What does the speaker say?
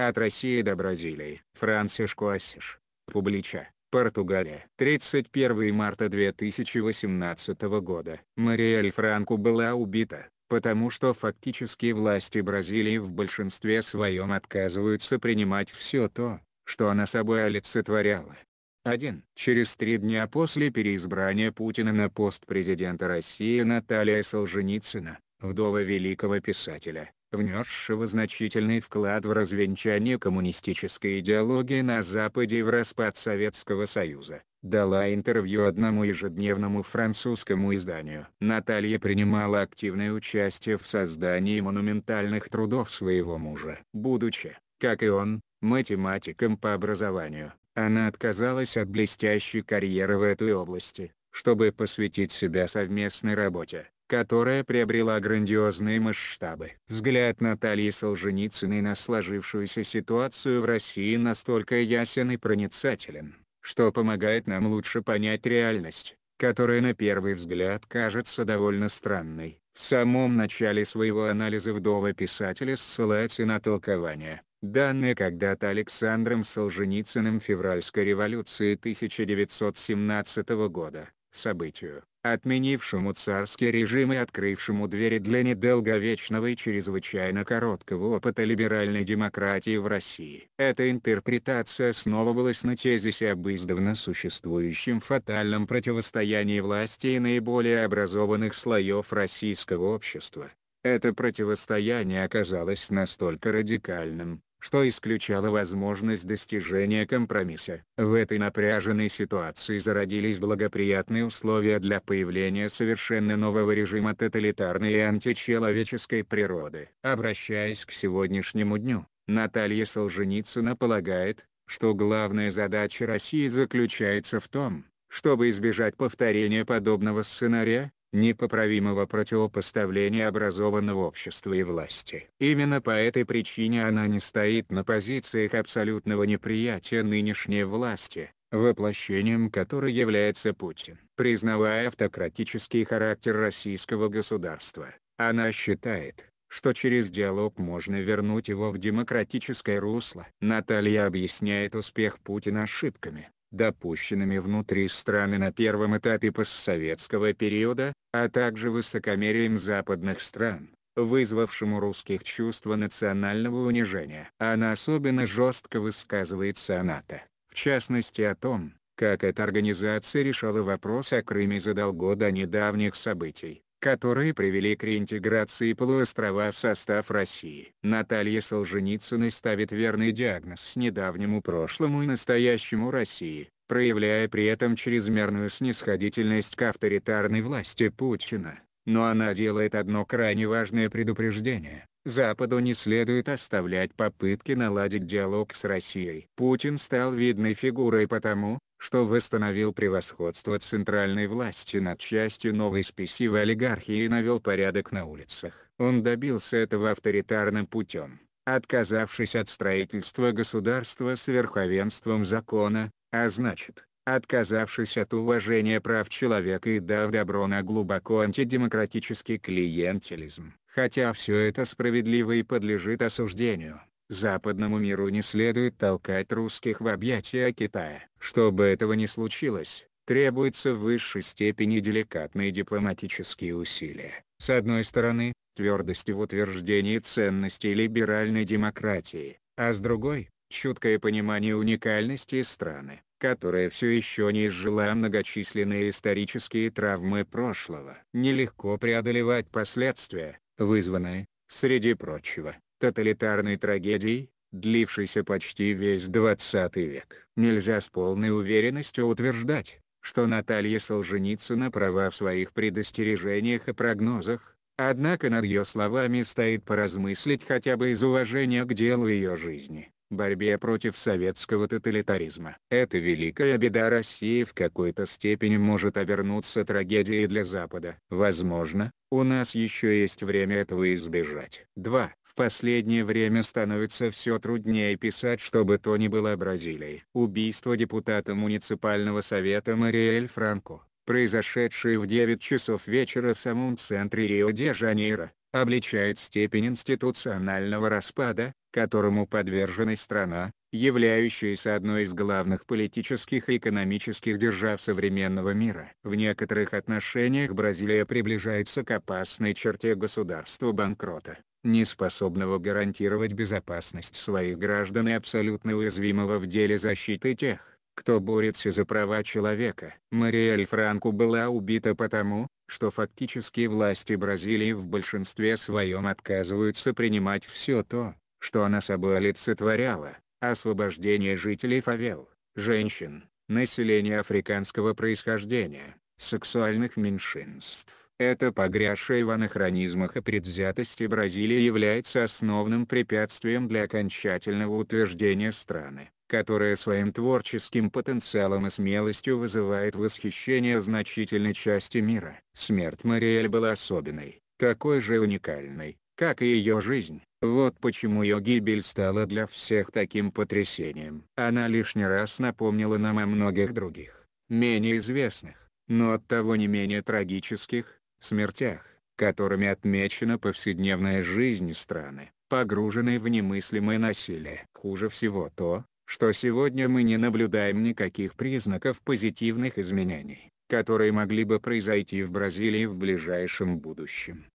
От России до Бразилии. Францишку Асиш. Публича. Португалия. 31 марта 2018 года. Мариэль Франку была убита, потому что фактически власти Бразилии в большинстве своем отказываются принимать все то, что она собой олицетворяла. 1. Через три дня после переизбрания Путина на пост президента России Наталья Солженицына, вдова великого писателя, внесшего значительный вклад в развенчание коммунистической идеологии на Западе и в распад Советского Союза, дала интервью одному ежедневному французскому изданию. Наталья принимала активное участие в создании монументальных трудов своего мужа. Будучи, как и он, математиком по образованию, она отказалась от блестящей карьеры в этой области, чтобы посвятить себя совместной работе которая приобрела грандиозные масштабы. Взгляд Натальи Солженицыной на сложившуюся ситуацию в России настолько ясен и проницателен, что помогает нам лучше понять реальность, которая на первый взгляд кажется довольно странной. В самом начале своего анализа вдова писателя ссылается на толкование, данное когда-то Александром Солженицыным февральской революции 1917 года событию, отменившему царский режим и открывшему двери для недолговечного и чрезвычайно короткого опыта либеральной демократии в России. Эта интерпретация основывалась на тезисе об издавна существующем фатальном противостоянии власти и наиболее образованных слоев российского общества. Это противостояние оказалось настолько радикальным, что исключало возможность достижения компромисса. В этой напряженной ситуации зародились благоприятные условия для появления совершенно нового режима тоталитарной и античеловеческой природы. Обращаясь к сегодняшнему дню, Наталья Солженицына полагает, что главная задача России заключается в том, чтобы избежать повторения подобного сценария, непоправимого противопоставления образованного общества и власти. Именно по этой причине она не стоит на позициях абсолютного неприятия нынешней власти, воплощением которой является Путин. Признавая автократический характер российского государства, она считает, что через диалог можно вернуть его в демократическое русло. Наталья объясняет успех Путина ошибками, допущенными внутри страны на первом этапе постсоветского периода, а также высокомерием западных стран, вызвавшему у русских чувство национального унижения. Она особенно жестко высказывается о НАТО, в частности о том, как эта организация решала вопрос о Крыме за до недавних событий которые привели к реинтеграции полуострова в состав России. Наталья Солженицына ставит верный диагноз с недавнему прошлому и настоящему России, проявляя при этом чрезмерную снисходительность к авторитарной власти Путина. Но она делает одно крайне важное предупреждение. Западу не следует оставлять попытки наладить диалог с Россией. Путин стал видной фигурой потому, что восстановил превосходство центральной власти над частью новой спесивой олигархии и навел порядок на улицах. Он добился этого авторитарным путем, отказавшись от строительства государства с верховенством закона, а значит, отказавшись от уважения прав человека и дав добро на глубоко антидемократический клиентелизм. Хотя все это справедливо и подлежит осуждению. Западному миру не следует толкать русских в объятия Китая. Чтобы этого не случилось, требуется в высшей степени деликатные дипломатические усилия. С одной стороны, твердость в утверждении ценностей либеральной демократии, а с другой – чуткое понимание уникальности страны, которая все еще не изжила многочисленные исторические травмы прошлого. Нелегко преодолевать последствия, вызванные, среди прочего, тоталитарной трагедией, длившейся почти весь 20 век. Нельзя с полной уверенностью утверждать, что Наталья Солженицына права в своих предостережениях и прогнозах, однако над ее словами стоит поразмыслить хотя бы из уважения к делу ее жизни, борьбе против советского тоталитаризма. Эта великая беда России в какой-то степени может обернуться трагедией для Запада. Возможно, у нас еще есть время этого избежать. 2 последнее время становится все труднее писать что бы то ни было о Бразилии. Убийство депутата муниципального совета Мариэль Франко, произошедшее в 9 часов вечера в самом центре Рио-де-Жанейро, обличает степень институционального распада, которому подвержена страна, являющаяся одной из главных политических и экономических держав современного мира. В некоторых отношениях Бразилия приближается к опасной черте государства банкрота не способного гарантировать безопасность своих граждан и абсолютно уязвимого в деле защиты тех, кто борется за права человека. Мариэль Франку была убита потому, что фактически власти Бразилии в большинстве своем отказываются принимать все то, что она собой олицетворяла, освобождение жителей фавел, женщин, населения африканского происхождения, сексуальных меньшинств эта погрязшая в анахронизмах и предвзятости Бразилия является основным препятствием для окончательного утверждения страны, которая своим творческим потенциалом и смелостью вызывает восхищение значительной части мира. Смерть Мариэль была особенной, такой же уникальной, как и ее жизнь. Вот почему ее гибель стала для всех таким потрясением. Она лишний раз напомнила нам о многих других, менее известных, но оттого не менее трагических, смертях, которыми отмечена повседневная жизнь страны, погруженной в немыслимое насилие. Хуже всего то, что сегодня мы не наблюдаем никаких признаков позитивных изменений, которые могли бы произойти в Бразилии в ближайшем будущем.